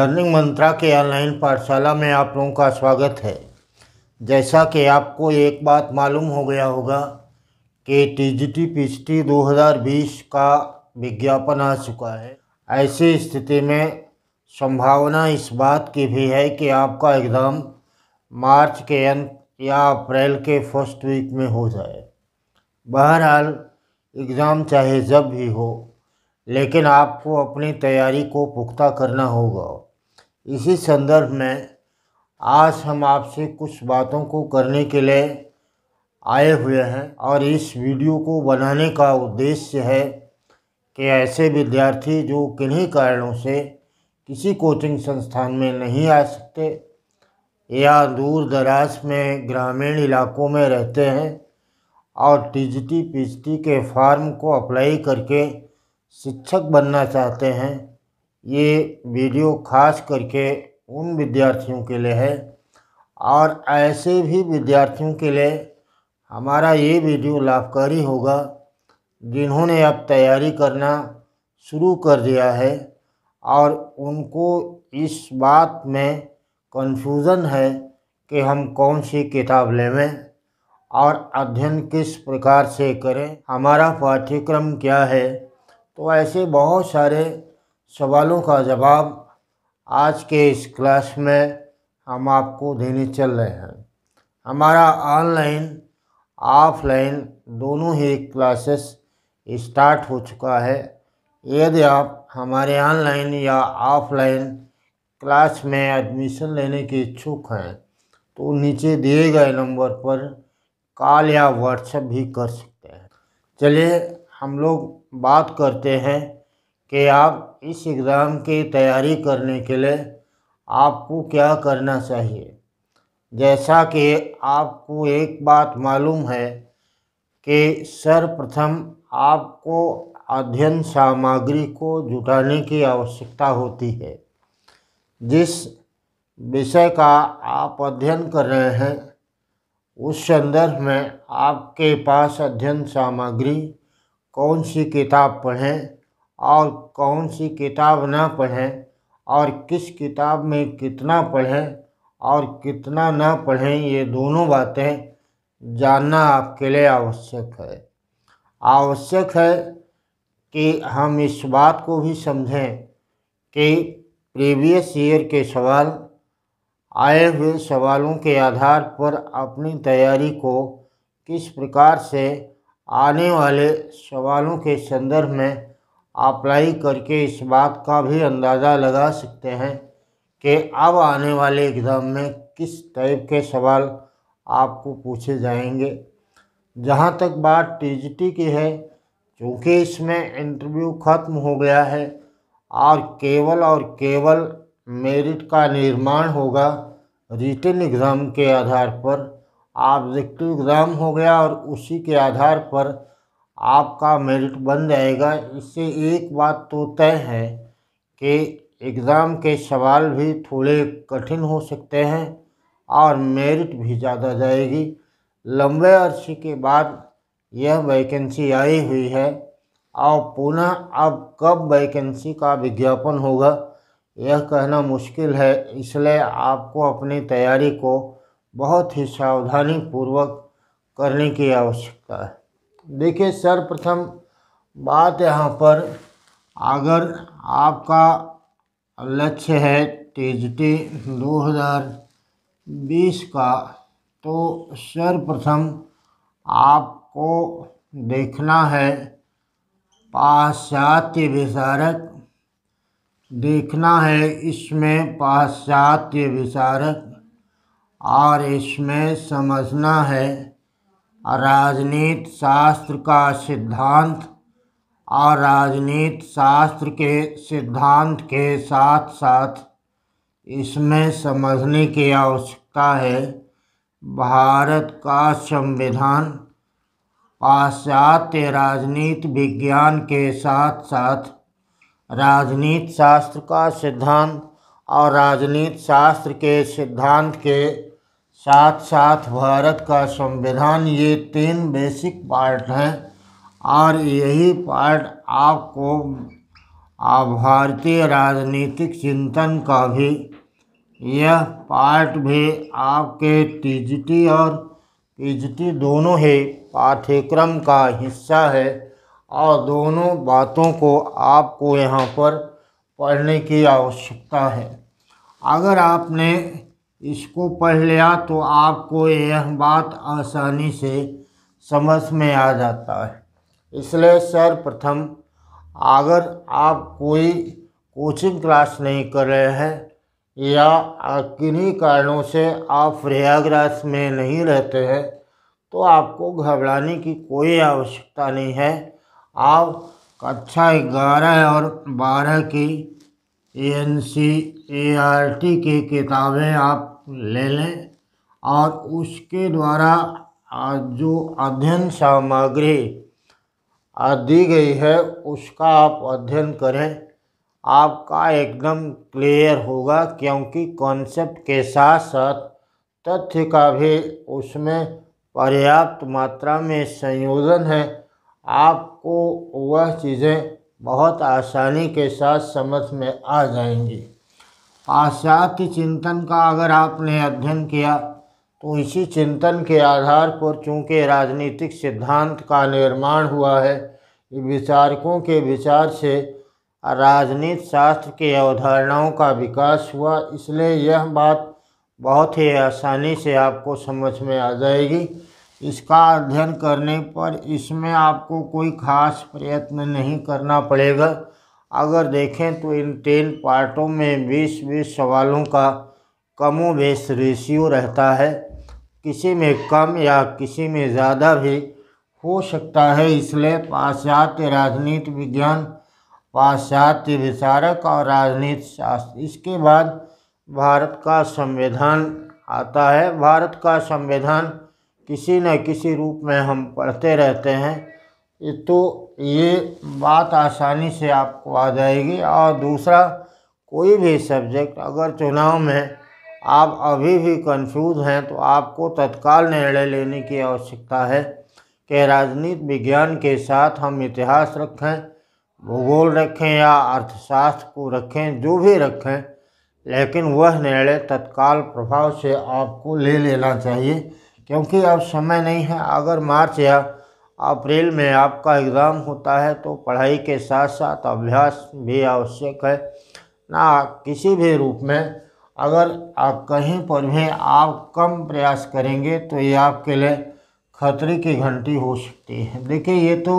learning मंत्रा के online पाठशाला में आप लोगों का स्वागत है जैसा कि आपको एक बात मालूम हो गया होगा कि टी जी टी पी दो हज़ार बीस का विज्ञापन आ चुका है ऐसी स्थिति में संभावना इस बात की भी है कि आपका एग्ज़ाम मार्च के अंत या अप्रैल के फर्स्ट वीक में हो जाए बहरहाल एग्ज़ाम चाहे जब भी हो लेकिन आपको अपनी तैयारी को पुख्ता करना होगा इसी संदर्भ में आज हम आपसे कुछ बातों को करने के लिए आए हुए हैं और इस वीडियो को बनाने का उद्देश्य है कि ऐसे विद्यार्थी जो किन्हीं कारणों से किसी कोचिंग संस्थान में नहीं आ सकते या दूर दराज में ग्रामीण इलाकों में रहते हैं और टीजीटी पीजीटी के फॉर्म को अप्लाई करके शिक्षक बनना चाहते हैं ये वीडियो खास करके उन विद्यार्थियों के लिए है और ऐसे भी विद्यार्थियों के लिए हमारा ये वीडियो लाभकारी होगा जिन्होंने अब तैयारी करना शुरू कर दिया है और उनको इस बात में कन्फ्यूज़न है कि हम कौन सी किताब लेवें और अध्ययन किस प्रकार से करें हमारा पाठ्यक्रम क्या है तो ऐसे बहुत सारे सवालों का जवाब आज के इस क्लास में हम आपको देने चल रहे हैं हमारा ऑनलाइन ऑफलाइन दोनों ही क्लासेस स्टार्ट हो चुका है यदि आप हमारे ऑनलाइन या ऑफलाइन क्लास में एडमिशन लेने के इच्छुक हैं तो नीचे दिए गए नंबर पर कॉल या व्हाट्सएप भी कर सकते हैं चलिए हम लोग बात करते हैं कि आप इस एग्ज़ाम की तैयारी करने के लिए आपको क्या करना चाहिए जैसा कि आपको एक बात मालूम है कि सर्वप्रथम आपको अध्ययन सामग्री को जुटाने की आवश्यकता होती है जिस विषय का आप अध्ययन कर रहे हैं उस संदर्भ में आपके पास अध्ययन सामग्री कौन सी किताब पढ़ें और कौन सी किताब ना पढ़ें और किस किताब में कितना पढ़ें और कितना ना पढ़ें ये दोनों बातें जानना आपके लिए आवश्यक है आवश्यक है कि हम इस बात को भी समझें कि प्रीवियस ईयर के सवाल आए हुए सवालों के आधार पर अपनी तैयारी को किस प्रकार से आने वाले सवालों के संदर्भ में अप्लाई करके इस बात का भी अंदाज़ा लगा सकते हैं कि अब आने वाले एग्ज़ाम में किस टाइप के सवाल आपको पूछे जाएंगे जहाँ तक बात टीजीटी की है क्योंकि इसमें इंटरव्यू ख़त्म हो गया है और केवल और केवल मेरिट का निर्माण होगा रिटर्न एग्ज़ाम के आधार पर ऑब्जेक्टिव एग्ज़ाम हो गया और उसी के आधार पर आपका मेरिट बन जाएगा इससे एक बात तो तय है कि एग्ज़ाम के सवाल भी थोड़े कठिन हो सकते हैं और मेरिट भी ज़्यादा जाएगी लंबे अरसे के बाद यह वैकेंसी आई हुई है और पुनः अब कब वैकेंसी का विज्ञापन होगा यह कहना मुश्किल है इसलिए आपको अपनी तैयारी को बहुत ही सावधानी पूर्वक करने की आवश्यकता है देखिए सर्वप्रथम बात यहाँ पर अगर आपका लक्ष्य है टी दो हज़ार बीस का तो सर्वप्रथम आपको देखना है पाश्चात्य विचारक देखना है इसमें पाश्चात्य विचारक और इसमें समझना है राजनीति शास्त्र का सिद्धांत और राजनीति शास्त्र के सिद्धांत के साथ साथ इसमें समझने की आवश्यकता है भारत का संविधान पाश्चात्य राजनीति विज्ञान के साथ साथ राजनीति शास्त्र का सिद्धांत और राजनीति शास्त्र के सिद्धांत के साथ साथ भारत का संविधान ये तीन बेसिक पार्ट हैं और यही पार्ट आपको भारतीय राजनीतिक चिंतन का भी यह पार्ट भी आपके टीजीटी और पीजीटी दोनों ही पाठ्यक्रम का हिस्सा है और दोनों बातों को आपको यहाँ पर पढ़ने की आवश्यकता है अगर आपने इसको पढ़ लिया तो आपको यह बात आसानी से समझ में आ जाता है इसलिए सर्वप्रथम अगर आप कोई कोचिंग क्लास नहीं कर रहे हैं या किन्हीं कारणों से आप प्रयागराज में नहीं रहते हैं तो आपको घबराने की कोई आवश्यकता नहीं है आप कक्षा ग्यारह और बारह की N C E R T की किताबें आप ले लें और उसके द्वारा जो अध्ययन सामग्री दी गई है उसका आप अध्ययन करें आपका एकदम क्लियर होगा क्योंकि कॉन्सेप्ट के साथ साथ तथ्य का भी उसमें पर्याप्त मात्रा में संयोजन है आपको वह चीज़ें बहुत आसानी के साथ समझ में आ जाएंगी पाश्चात्य चिंतन का अगर आपने अध्ययन किया तो इसी चिंतन के आधार पर चूँकि राजनीतिक सिद्धांत का निर्माण हुआ है विचारकों के विचार से राजनीति शास्त्र के अवधारणाओं का विकास हुआ इसलिए यह बात बहुत ही आसानी से आपको समझ में आ जाएगी इसका अध्ययन करने पर इसमें आपको कोई खास प्रयत्न नहीं करना पड़ेगा अगर देखें तो इन तीन पार्टों में बीस बीस सवालों का कमोबेश रेशियो रहता है किसी में कम या किसी में ज़्यादा भी हो सकता है इसलिए पाश्चात्य राजनीति विज्ञान पाश्चात्य विचारक और राजनीति शास्त्र इसके बाद भारत का संविधान आता है भारत का संविधान किसी न किसी रूप में हम पढ़ते रहते हैं तो ये बात आसानी से आपको आ जाएगी और दूसरा कोई भी सब्जेक्ट अगर चुनाव में आप अभी भी कंफ्यूज हैं तो आपको तत्काल निर्णय लेने की आवश्यकता है कि राजनीति विज्ञान के साथ हम इतिहास रखें भूगोल रखें या अर्थशास्त्र को रखें जो भी रखें लेकिन वह निर्णय तत्काल प्रभाव से आपको ले लेना चाहिए क्योंकि अब समय नहीं है अगर मार्च या अप्रैल में आपका एग्ज़ाम होता है तो पढ़ाई के साथ साथ अभ्यास भी आवश्यक है ना किसी भी रूप में अगर आप कहीं पर भी आप कम प्रयास करेंगे तो ये आपके लिए खतरे की घंटी हो सकती है देखिए ये तो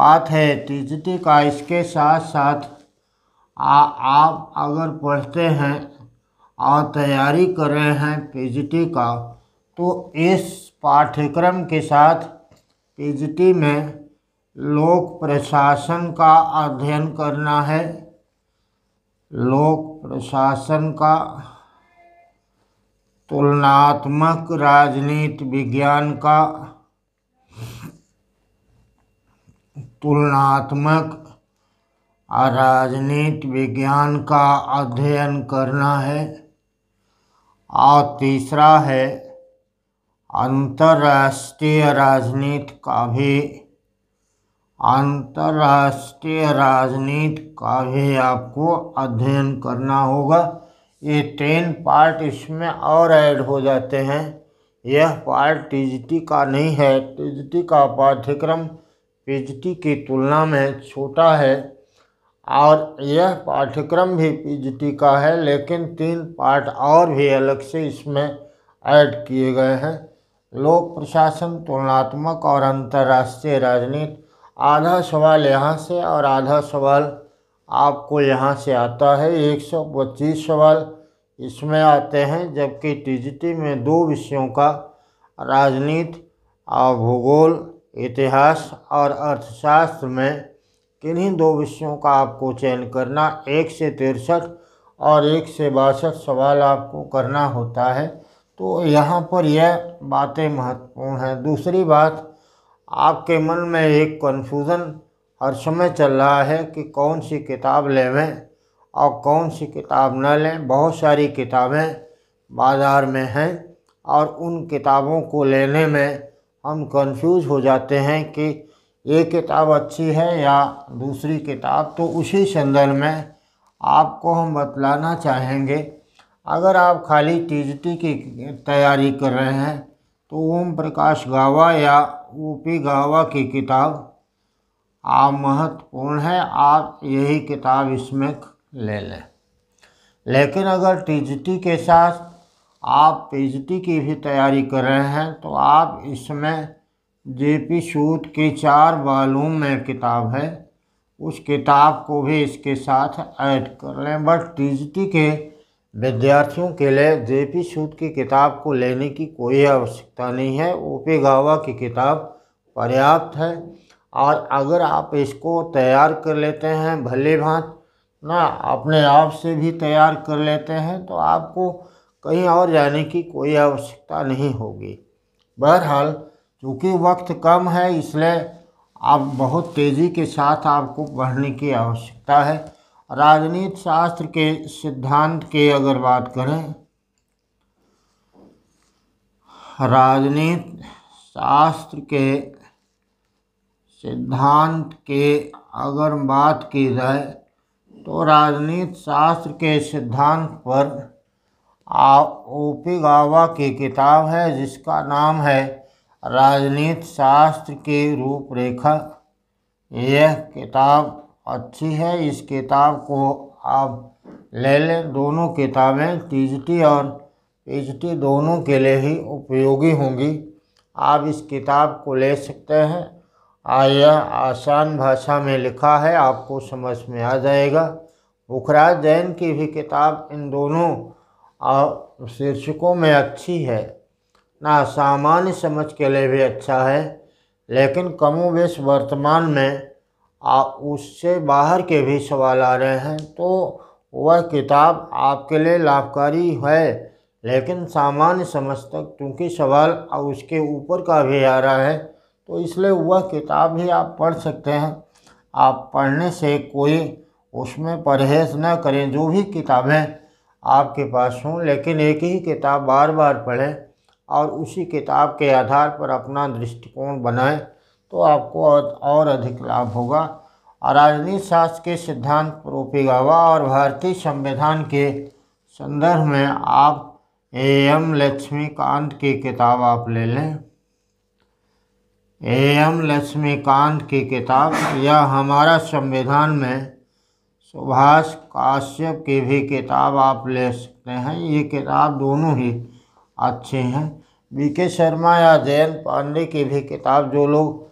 बात है टीजीटी का इसके साथ साथ आ, आप अगर पढ़ते हैं और तैयारी कर रहे हैं पी का तो इस पाठ्यक्रम के साथ पीजीटी में लोक प्रशासन का अध्ययन करना है लोक प्रशासन का तुलनात्मक राजनीति विज्ञान का तुलनात्मक राजनीति विज्ञान का अध्ययन करना है और तीसरा है अंतर्राष्ट्रीय राजनीति का भी अंतर्राष्ट्रीय राजनीति का भी आपको अध्ययन करना होगा ये तीन पार्ट इसमें और ऐड हो जाते हैं यह पार्ट टीजीटी का नहीं है टीजीटी का पाठ्यक्रम पीजीटी की तुलना में छोटा है और यह पाठ्यक्रम भी पीजीटी का है लेकिन तीन पार्ट और भी अलग से इसमें ऐड किए गए हैं लोक प्रशासन तुलनात्मक और अंतर्राष्ट्रीय राजनीति आधा सवाल यहाँ से और आधा सवाल आपको यहाँ से आता है एक सौ पच्चीस सवाल इसमें आते हैं जबकि टीजीटी में दो विषयों का राजनीति और भूगोल इतिहास और अर्थशास्त्र में किन्हीं दो विषयों का आपको चयन करना एक से तिरसठ और एक से बासठ सवाल आपको करना होता है तो यहाँ पर यह बातें महत्वपूर्ण हैं दूसरी बात आपके मन में एक कन्फ्यूज़न हर समय चल रहा है कि कौन सी किताब लेवें और कौन सी किताब न लें बहुत सारी किताबें बाज़ार में हैं और उन किताबों को लेने में हम कन्फ्यूज़ हो जाते हैं कि ये किताब अच्छी है या दूसरी किताब तो उसी संदर्भ में आपको हम बतलाना चाहेंगे अगर आप खाली टीजीटी की तैयारी कर रहे हैं तो ओम प्रकाश गावा या ओ पी गावा की किताब आप महत्वपूर्ण है आप यही किताब इसमें ले लें लेकिन अगर टी के साथ आप पीजटी की भी तैयारी कर रहे हैं तो आप इसमें जे पी सूद की चार बालूम में किताब है उस किताब को भी इसके साथ ऐड कर लें बट टी के विद्यार्थियों के लिए जेपी सूद की किताब को लेने की कोई आवश्यकता नहीं है ओपी गावा की किताब पर्याप्त है और अगर आप इसको तैयार कर लेते हैं भले भात ना अपने आप से भी तैयार कर लेते हैं तो आपको कहीं और जाने की कोई आवश्यकता नहीं होगी बहरहाल चूँकि वक्त कम है इसलिए आप बहुत तेज़ी के साथ आपको पढ़ने की आवश्यकता है राजनीति शास्त्र के सिद्धांत के अगर बात करें राजनीति शास्त्र के सिद्धांत के अगर बात की जाए तो राजनीति शास्त्र के सिद्धांत पर ओपी गावा की किताब है जिसका नाम है राजनीति शास्त्र की रूपरेखा यह किताब अच्छी है इस किताब को आप ले लें दोनों किताबें टी और पी दोनों के लिए ही उपयोगी होंगी आप इस किताब को ले सकते हैं आया आसान भाषा में लिखा है आपको समझ में आ जाएगा उखराज जैन की भी किताब इन दोनों शीर्षकों में अच्छी है ना सामान्य समझ के लिए भी अच्छा है लेकिन कमोवेश वर्तमान में आप उससे बाहर के भी सवाल आ रहे हैं तो वह किताब आपके लिए लाभकारी है लेकिन सामान्य समझ तक चूँकि सवाल उसके ऊपर का भी आ रहा है तो इसलिए वह किताब भी आप पढ़ सकते हैं आप पढ़ने से कोई उसमें परहेज ना करें जो भी किताबें आपके पास हों लेकिन एक ही किताब बार बार पढ़ें और उसी किताब के आधार पर अपना दृष्टिकोण बनाएं तो आपको और अधिक लाभ होगा और राजनीति शास्त्र के सिद्धांत प्रोपिगावा और भारतीय संविधान के संदर्भ में आप ए एम लक्ष्मीकांत की किताब आप ले लें ए एम लक्ष्मीकांत की किताब या हमारा संविधान में सुभाष काश्यप की भी किताब आप ले सकते हैं ये किताब दोनों ही अच्छे हैं बी के शर्मा या जयंत पांडे की भी किताब जो लोग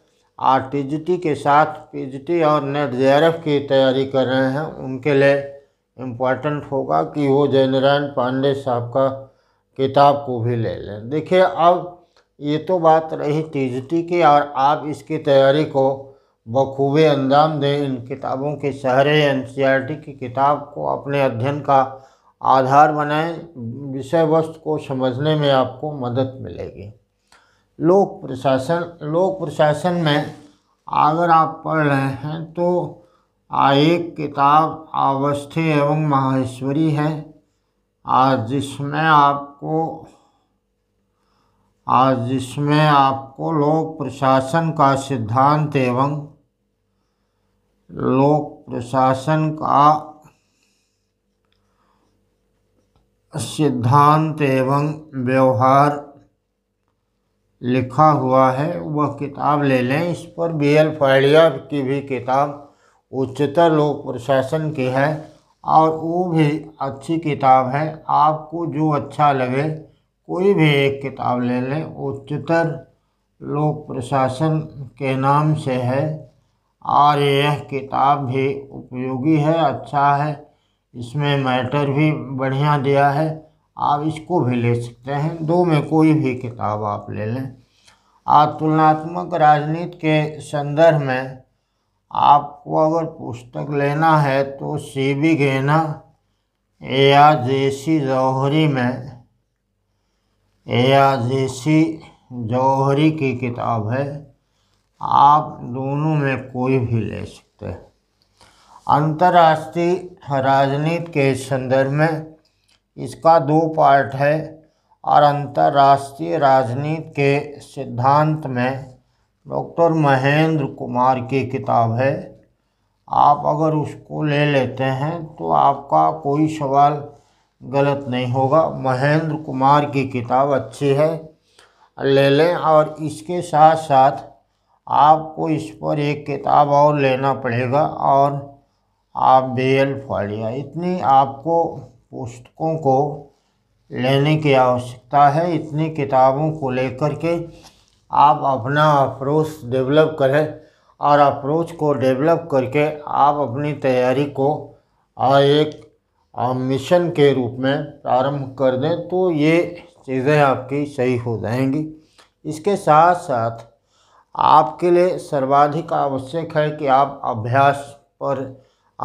आर के साथ पी और नेट जे की तैयारी कर रहे हैं उनके लिए इम्पॉर्टेंट होगा कि वो जयनारायण पांडे साहब का किताब को भी ले लें देखिए अब ये तो बात रही टी की और आप इसकी तैयारी को बखूबी अंजाम दें इन किताबों के सहरे एन की किताब को अपने अध्ययन का आधार बनाएं विषय वस्तु को समझने में आपको मदद मिलेगी लोक प्रशासन लोक प्रशासन में अगर आप पढ़ रहे हैं तो एक किताब अवस्थी एवं माहेश्वरी है आज जिसमें आपको आज जिसमें आपको लोक प्रशासन का सिद्धांत एवं लोक प्रशासन का सिद्धांत एवं व्यवहार लिखा हुआ है वह किताब ले लें इस पर बी एल फाड़िया की भी किताब उच्चतर लोक प्रशासन की है और वो भी अच्छी किताब है आपको जो अच्छा लगे कोई भी एक किताब ले लें उच्चतर लोक प्रशासन के नाम से है और यह किताब भी उपयोगी है अच्छा है इसमें मैटर भी बढ़िया दिया है आप इसको भी ले सकते हैं दो में कोई भी किताब आप ले लें और तुलनात्मक राजनीति के संदर्भ में आपको अगर पुस्तक लेना है तो सी बी ए या जेसी जौहरी में या जेसी जौहरी की किताब है आप दोनों में कोई भी ले सकते हैं अंतर्राष्ट्रीय राजनीति के संदर्भ में इसका दो पार्ट है और अंतर्राष्ट्रीय राजनीति के सिद्धांत में डॉक्टर महेंद्र कुमार की किताब है आप अगर उसको ले लेते हैं तो आपका कोई सवाल गलत नहीं होगा महेंद्र कुमार की किताब अच्छी है ले लें और इसके साथ साथ आपको इस पर एक किताब और लेना पड़ेगा और आप बेल एल फाड़िया इतनी आपको पुस्तकों को लेने की आवश्यकता है इतनी किताबों को लेकर के आप अपना अप्रोच डेवलप करें और अप्रोच को डेवलप करके आप अपनी तैयारी को और एक मिशन के रूप में प्रारंभ कर दें तो ये चीज़ें आपकी सही हो जाएंगी इसके साथ साथ आपके लिए सर्वाधिक आवश्यक है कि आप अभ्यास पर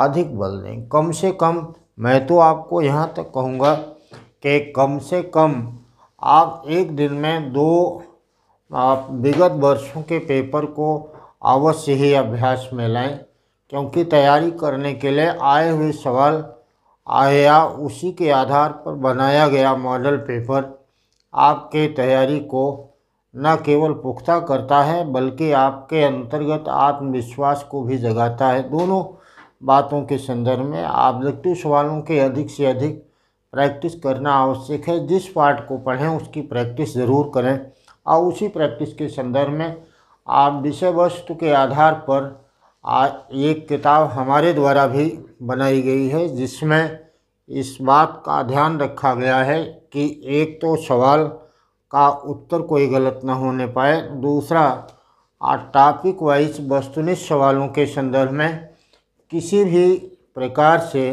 अधिक बल दें कम से कम मैं तो आपको यहाँ तक कहूँगा कि कम से कम आप एक दिन में दो आप विगत वर्षों के पेपर को अवश्य ही अभ्यास में लाएं क्योंकि तैयारी करने के लिए आए हुए सवाल आया उसी के आधार पर बनाया गया मॉडल पेपर आपके तैयारी को न केवल पुख्ता करता है बल्कि आपके अंतर्गत आत्मविश्वास को भी जगाता है दोनों बातों के संदर्भ में ऑब्जेक्टिव सवालों के अधिक से अधिक प्रैक्टिस करना आवश्यक है जिस पार्ट को पढ़ें उसकी प्रैक्टिस ज़रूर करें और उसी प्रैक्टिस के संदर्भ में आप विषय वस्तु के आधार पर आ, एक किताब हमारे द्वारा भी बनाई गई है जिसमें इस बात का ध्यान रखा गया है कि एक तो सवाल का उत्तर कोई गलत न होने पाए दूसरा टॉपिक वाइज वस्तुनिष्ठ सवालों के संदर्भ में किसी भी प्रकार से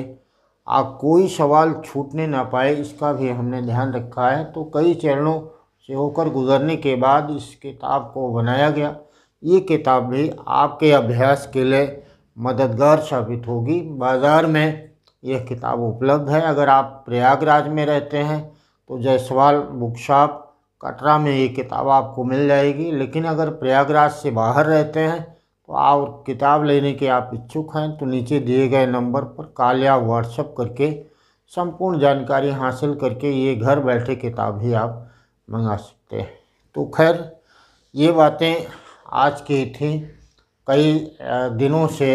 आप कोई सवाल छूटने ना पाए इसका भी हमने ध्यान रखा है तो कई चरणों से होकर गुजरने के बाद इस किताब को बनाया गया ये किताब भी आपके अभ्यास के लिए मददगार साबित होगी बाज़ार में यह किताब उपलब्ध है अगर आप प्रयागराज में रहते हैं तो जयसवाल बुक शॉप कटरा में ये किताब आपको मिल जाएगी लेकिन अगर प्रयागराज से बाहर रहते हैं और किताब लेने के आप इच्छुक हैं तो नीचे दिए गए नंबर पर कॉल या व्हाट्सअप करके संपूर्ण जानकारी हासिल करके ये घर बैठे किताब भी आप मंगा सकते हैं तो खैर ये बातें आज की थी कई दिनों से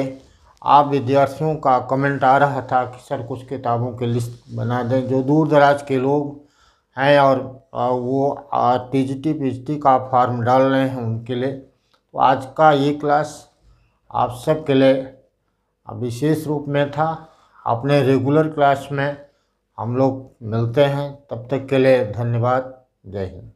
आप विद्यार्थियों का कमेंट आ रहा था कि सर कुछ किताबों की लिस्ट बना दें जो दूर दराज के लोग हैं और वो T G T P G T का फॉर्म डाल रहे हैं उनके लिए तो आज का ये क्लास आप सब के लिए विशेष रूप में था अपने रेगुलर क्लास में हम लोग मिलते हैं तब तक के लिए धन्यवाद जय हिंद